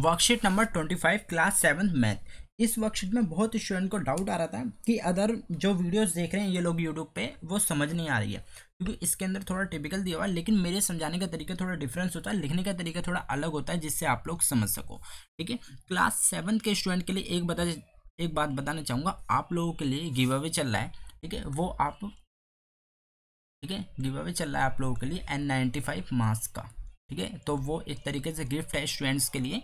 worksheet number twenty five class seven math इस worksheet में बहुत स्टूडेंट को डाउट आ रहा था कि अदर जो वीडियोस देख रहे हैं ये लोग यूट्यूब पे वो समझ नहीं आ रही है क्योंकि इसके अंदर थोड़ा टिपिकल दिया हुआ है लेकिन मेरे समझाने का तरीका थोड़ा डिफरेंस होता है लिखने का तरीका थोड़ा अलग होता है जिससे आप लोग समझ सको ठीक है क्लास सेवन के स्टूडेंट के लिए एक बता एक बात बताना चाहूँगा आप लोगों के लिए गिव अवे चल रहा है ठीक है वो आप ठीक है गिव अवे चल रहा है आप लोगों के लिए एन नाइन्टी फाइव मार्क्स का ठीक है तो वो एक तरीके से गिफ्ट है स्टूडेंट्स के लिए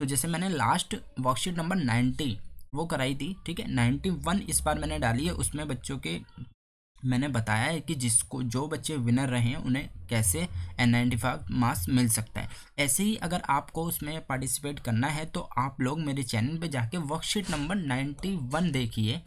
तो जैसे मैंने लास्ट वर्कशीट नंबर नाइन्टी वो कराई थी ठीक है नाइन्टी वन इस बार मैंने डाली है उसमें बच्चों के मैंने बताया है कि जिसको जो बच्चे विनर रहे हैं उन्हें कैसे एन नाइन्टी फाइव मार्क्स मिल सकता है ऐसे ही अगर आपको उसमें पार्टिसिपेट करना है तो आप लोग मेरे चैनल पे जाके वर्कशीट नंबर नाइन्टी वन देखिए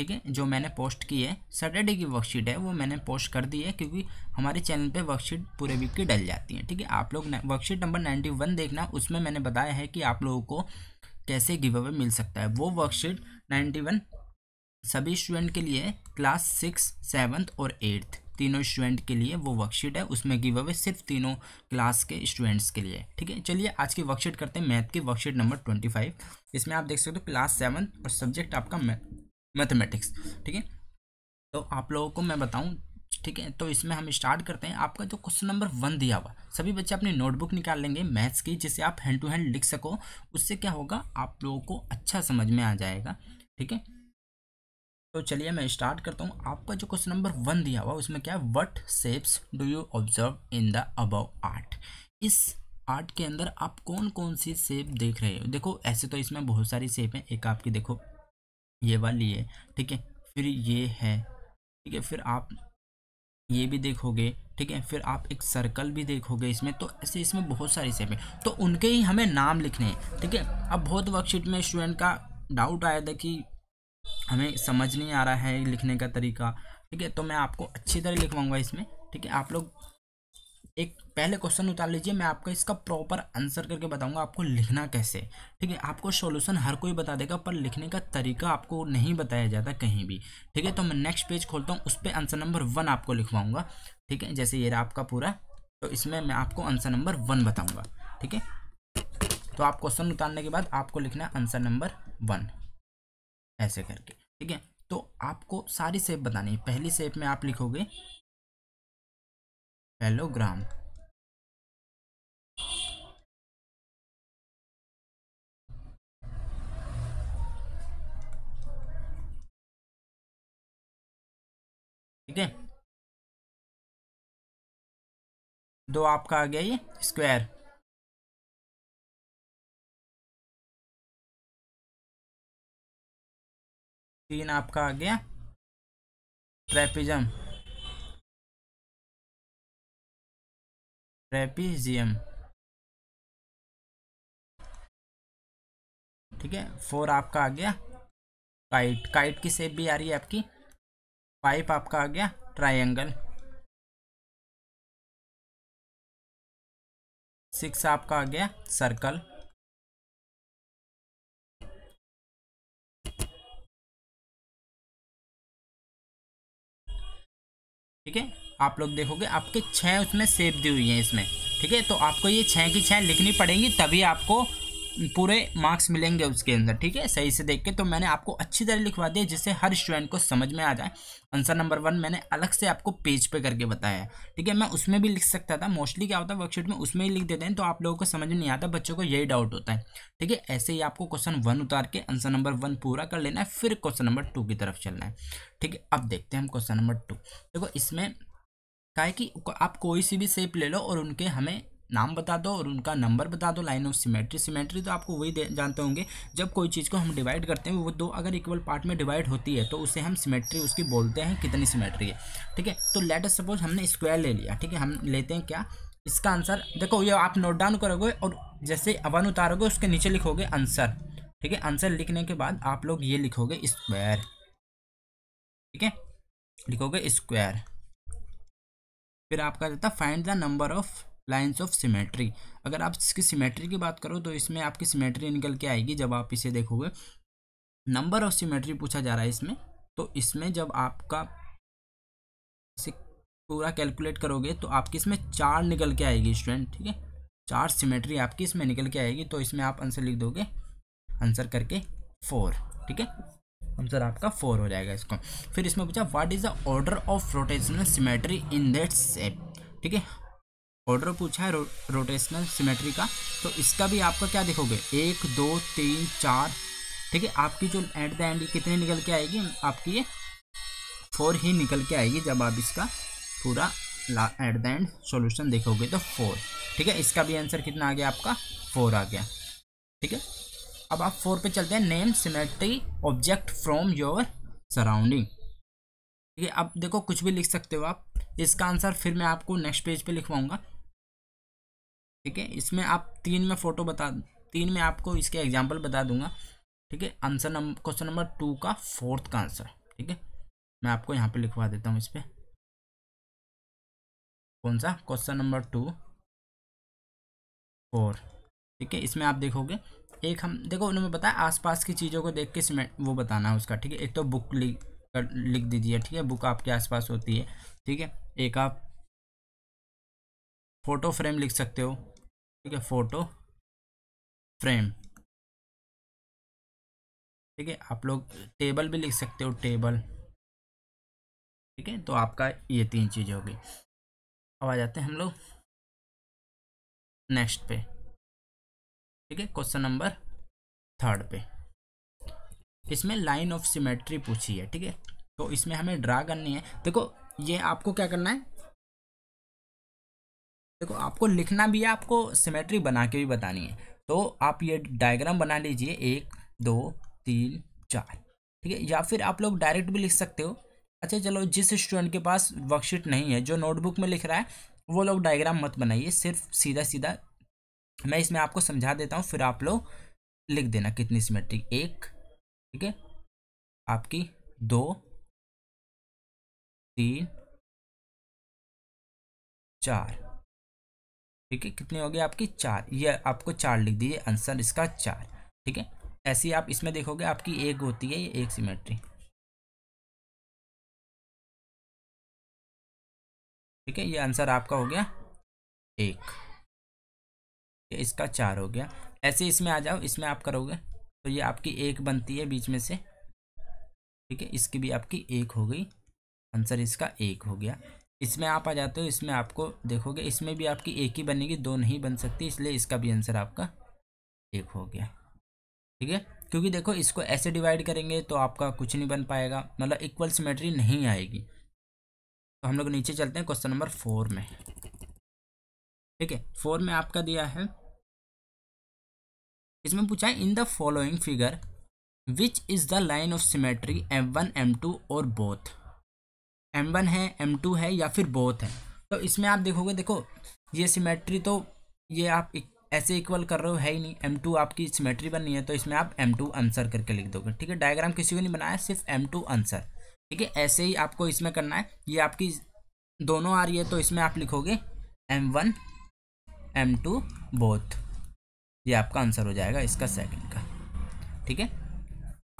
ठीक है जो मैंने पोस्ट की है सैटरडे की वर्कशीट है वो मैंने पोस्ट कर दी है क्योंकि हमारे चैनल पे वर्कशीट पूरे वीक की डल जाती है ठीक है आप लोग वर्कशीट नंबर नाइन्टी वन देखना उसमें मैंने बताया है कि आप लोगों को कैसे गिव अवे मिल सकता है वो वर्कशीट नाइन्टी वन सभी स्टूडेंट के लिए क्लास सिक्स सेवन्थ और एट्थ तीनों स्टूडेंट के लिए वो वर्कशीट है उसमें गिव अवे सिर्फ तीनों क्लास के स्टूडेंट्स के लिए ठीक है चलिए आज की वर्कशीट करते हैं मैथ की वर्कशीट नंबर ट्वेंटी फाइव इसमें आप देख सकते हो क्लास सेवन और सब्जेक्ट आपका मैथ मैथमेटिक्स ठीक है तो आप लोगों को मैं बताऊं ठीक है तो इसमें हम स्टार्ट करते हैं आपका जो क्वेश्चन नंबर वन दिया हुआ सभी बच्चे अपनी नोटबुक निकाल लेंगे मैथ्स की जिसे आप हैंड टू हैंड लिख सको उससे क्या होगा आप लोगों को अच्छा समझ में आ जाएगा ठीक है तो चलिए मैं स्टार्ट करता हूँ आपका जो क्वेश्चन नंबर वन दिया हुआ उसमें क्या है what shapes do you observe in the above art इस आर्ट के अंदर आप कौन कौन सी सेप देख रहे हो देखो ऐसे तो इसमें बहुत सारी सेप हैं एक आपकी देखो ये वाली है ठीक है फिर ये है ठीक है फिर आप ये भी देखोगे ठीक है फिर आप एक सर्कल भी देखोगे इसमें तो ऐसे इसमें बहुत सारी सेप है तो उनके ही हमें नाम लिखने हैं ठीक है अब बहुत वर्कशीट में स्टूडेंट का डाउट आया था कि हमें समझ नहीं आ रहा है लिखने का तरीका ठीक है तो मैं आपको अच्छी तरह लिखवाऊंगा इसमें ठीक है आप लोग एक पहले क्वेश्चन उतार लीजिए मैं आपको इसका प्रॉपर आंसर करके बताऊंगा आपको लिखना कैसे ठीक है आपको सॉल्यूशन हर कोई बता देगा पर लिखने का तरीका आपको नहीं बताया जाता कहीं भी ठीक है तो मैं नेक्स्ट पेज खोलता हूँ उस पर आंसर नंबर वन आपको लिखवाऊंगा ठीक है जैसे ये रहा आपका पूरा तो इसमें मैं आपको आंसर नंबर वन बताऊँगा ठीक है तो आप क्वेश्चन उतारने के बाद आपको लिखना है आंसर नंबर वन ऐसे करके ठीक है तो आपको सारी सेप बतानी है पहली सेप में आप लिखोगे parallelogram ठीक है दो आपका आ गया ये स्क्वायर तीन आपका आ गया ट्रेपिजम ट्रेपीजियम ठीक है फोर आपका आ गया काइट काइट की सेप भी आ रही है आपकी फाइव आपका आ गया ट्रायंगल सिक्स आपका आ गया सर्कल आप लोग देखोगे आपके छः उसमें सेप दी हुई हैं इसमें ठीक है तो आपको ये छः की छः लिखनी पड़ेंगी तभी आपको पूरे मार्क्स मिलेंगे उसके अंदर ठीक है सही से देख के तो मैंने आपको अच्छी तरह लिखवा दिया जिससे हर स्टूडेंट को समझ में आ जाए आंसर नंबर वन मैंने अलग से आपको पेज पे करके बताया ठीक है मैं उसमें भी लिख सकता था मोस्टली क्या होता है वर्कशीट में उसमें ही लिख देते हैं तो आप लोगों को समझ नहीं आता बच्चों को यही डाउट होता है ठीक है ऐसे ही आपको क्वेश्चन वन उतार के आंसर नंबर वन पूरा कर लेना है फिर क्वेश्चन नंबर टू की तरफ चलना है ठीक है अब देखते हैं हम क्वेश्चन नंबर टू देखो इसमें का है कि आप कोई सी भी शेप ले लो और उनके हमें नाम बता दो और उनका नंबर बता दो लाइन ऑफ सिमेट्री सिमेट्री तो आपको वही जानते होंगे जब कोई चीज़ को हम डिवाइड करते हैं वो दो अगर इक्वल पार्ट में डिवाइड होती है तो उसे हम सिमेट्री उसकी बोलते हैं कितनी सिमेट्री है ठीक है तो लेट सपोज हमने स्क्वायर ले लिया ठीक है हम लेते हैं क्या इसका आंसर देखो ये आप नोट डाउन करोगे और जैसे अवन उतारोगे उसके नीचे लिखोगे आंसर ठीक है आंसर लिखने के बाद आप लोग ये लिखोगे स्क्वायर ठीक है लिखोगे स्क्वायर फिर आपका रहता find the number of lines of symmetry अगर आप इसकी सिमेट्री की बात करो तो इसमें आपकी सिमेट्री निकल के आएगी जब आप इसे देखोगे नंबर ऑफ सिमेट्री पूछा जा रहा है इसमें तो इसमें जब आपका पूरा कैलकुलेट करोगे तो आपकी इसमें चार निकल के आएगी स्टूडेंट ठीक है चार सिमेट्री आपकी इसमें निकल के आएगी तो इसमें आप आंसर लिख दोगे आंसर करके फोर ठीक है आंसर आपका फोर हो जाएगा इसको फिर इसमें पूछा what is the order of rotational symmetry in that shape ठीक है ऑर्डर पूछा है रो, रोटेशनल सिमेट्री का तो इसका भी आपका क्या देखोगे एक दो तीन चार ठीक है आपकी जो एट द एंड कितनी निकल के आएगी आपकी ये फोर ही निकल के आएगी जब आप इसका पूरा एट द एंड सोल्यूशन देखोगे तो फोर ठीक है इसका भी आंसर कितना आ गया आपका फोर आ गया ठीक है अब आप फोर पे चलते हैं name symmetry object from your surrounding ठीक है अब देखो कुछ भी लिख सकते हो आप इसका आंसर फिर मैं आपको नेक्स्ट पेज पे लिखवाऊंगा ठीक है इसमें आप तीन में फ़ोटो बता तीन में आपको इसके एग्जाम्पल बता दूंगा ठीक है answer number question number two का फोर्थ का आंसर ठीक है मैं आपको यहाँ पे लिखवा देता हूँ इस पर कौन सा क्वेश्चन नंबर टू फोर ठीक है इसमें आप देखोगे एक हम देखो उन्होंने बताया आसपास की चीज़ों को देख के सीमेंट वो बताना है उसका ठीक है एक तो बुक लिख कर लिख दीजिए ठीक है बुक आपके आसपास होती है ठीक है एक आप फ़ोटो फ्रेम लिख सकते हो ठीक है फ़ोटो फ्रेम ठीक है आप लोग टेबल भी लिख सकते हो टेबल ठीक है तो आपका ये तीन चीज़ें होगी अब आ जाते हैं हम लोग नेक्स्ट पे ठीक है क्वेश्चन नंबर थर्ड पे इसमें लाइन ऑफ सिमेट्री पूछी है ठीक है तो इसमें हमें ड्रा करनी है देखो ये आपको क्या करना है देखो आपको लिखना भी है आपको सिमेट्री बना के भी बतानी है तो आप ये डायग्राम बना लीजिए एक दो तीन चार ठीक है या फिर आप लोग डायरेक्ट भी लिख सकते हो अच्छा चलो जिस स्टूडेंट के पास वर्कशीट नहीं है जो नोटबुक में लिख रहा है वो लोग डायग्राम मत बनाइए सिर्फ सीधा सीधा मैं इसमें आपको समझा देता हूँ फिर आप लोग लिख देना कितनी सिमेट्रिक एक ठीक है आपकी दो तीन चार ठीक है कितनी होगी आपकी चार ये आपको चार लिख दीजिए आंसर इसका चार ठीक है ऐसी आप इसमें देखोगे आपकी एक होती है ये एक सिमेट्री ठीक है ये आंसर आपका हो गया एक इसका चार हो गया ऐसे इसमें आ जाओ इसमें आप करोगे तो ये आपकी एक बनती है बीच में से ठीक है इसकी भी आपकी एक हो गई आंसर इसका एक हो गया इसमें आप आ जाते हो इसमें आपको देखोगे इसमें भी आपकी एक ही बनेगी दो नहीं बन सकती इसलिए इसका भी आंसर आपका एक हो गया ठीक है क्योंकि देखो इसको ऐसे डिवाइड करेंगे तो आपका कुछ नहीं बन पाएगा मतलब इक्वल सिमेट्री नहीं आएगी तो हम लोग नीचे चलते हैं क्वेश्चन नंबर फोर में ठीक है फोर में आपका दिया है इसमें पूछा है in the following figure which is the line of symmetry M one M two और बोथ एम वन है एम टू है या फिर बोथ है तो इसमें आप देखोगे देखो ये सिमेट्री तो ये आप ऐसे इक्वल कर रहे हो है ही नहीं एम टू आपकी सिमेट्री बननी है तो इसमें आप एम टू आंसर करके लिख दोगे ठीक है डायग्राम किसी को नहीं बनाया सिर्फ एम टू आंसर ठीक है ऐसे ही आपको इसमें करना है ये आपकी दोनों आ रही है तो इसमें आप लिखोगे M one M two both ये आपका आंसर हो जाएगा इसका सेकंड का ठीक है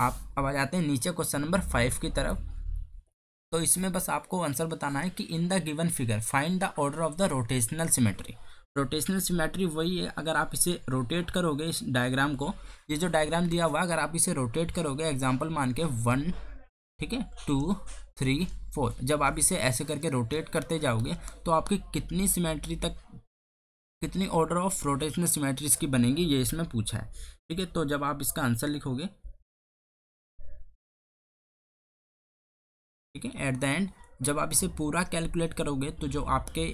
आप अब आ जाते हैं नीचे क्वेश्चन नंबर फाइव की तरफ तो इसमें बस आपको आंसर बताना है कि in the given figure find the order of the rotational symmetry rotational symmetry वही है अगर आप इसे रोटेट करोगे इस डायग्राम को ये जो डायग्राम दिया हुआ है अगर आप इसे रोटेट करोगे एग्जाम्पल मान के वन ठीक है टू थ्री फोर जब आप इसे ऐसे करके रोटेट करते जाओगे तो आपकी कितनी सिमेट्री तक कितनी ऑर्डर ऑफ रोटेशनल सिमेट्रीज की बनेगी ये इसमें पूछा है ठीक है तो जब आप इसका आंसर लिखोगे ठीक है एट द एंड जब आप इसे पूरा कैलकुलेट करोगे तो जो आपके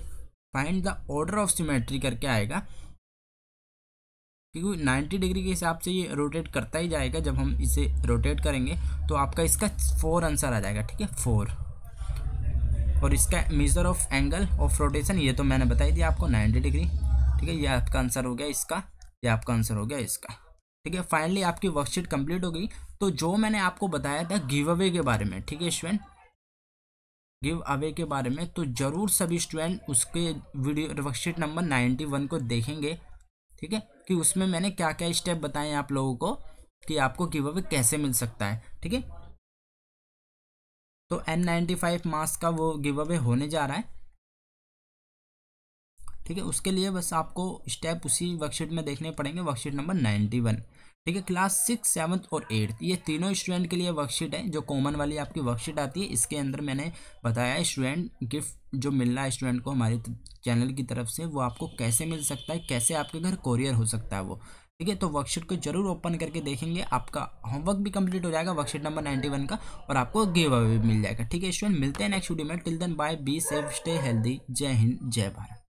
find the order of symmetry करके आएगा क्योंकि 90 डिग्री के हिसाब से ये रोटेट करता ही जाएगा जब हम इसे रोटेट करेंगे तो आपका इसका फोर आंसर आ जाएगा ठीक है फोर और इसका measure of angle of rotation ये तो मैंने बताई दिया आपको 90 डिग्री ठीक है ये आपका आंसर हो गया इसका ये आपका आंसर हो गया इसका ठीक है फाइनली आपकी वर्कशीट कंप्लीट हो गई तो जो मैंने आपको बताया था गिव अवे के बारे में ठीक है स्टूडेंट गिव अवे के बारे में तो ज़रूर सभी स्टूडेंट उसके video worksheet number ninety one को देखेंगे ठीक है कि उसमें मैंने क्या क्या स्टेप बताए आप लोगों को कि आपको गिव अवे कैसे मिल सकता है ठीक है तो एन नाइन्टी फाइव मास्क का वो गिव अवे होने जा रहा है ठीक है उसके लिए बस आपको स्टेप उसी वर्कशीट में देखने पड़ेंगे वर्कशीट नंबर नाइन्टी वन ठीक है क्लास सिक्स सेवन्थ और एट्थ ये तीनों स्टूडेंट के लिए वर्कशीट है जो कॉमन वाली आपकी वर्कशीट आती है इसके अंदर मैंने बताया है स्टूडेंट गिफ्ट जो मिल रहा है स्टूडेंट को हमारे चैनल की तरफ से वो आपको कैसे मिल सकता है कैसे आपके घर कोरियर हो सकता है वो ठीक है तो वर्कशीट को जरूर ओपन करके देखेंगे आपका होमवर्क भी कंप्लीट हो जाएगा वर्कशीट नंबर नाइन्टी वन का और आपको गिव अवे भी मिल जाएगा ठीक है स्टूडेंट मिलते हैं नेक्स्ट वीडियो में till then bye be safe stay healthy जय हिंद जय भारत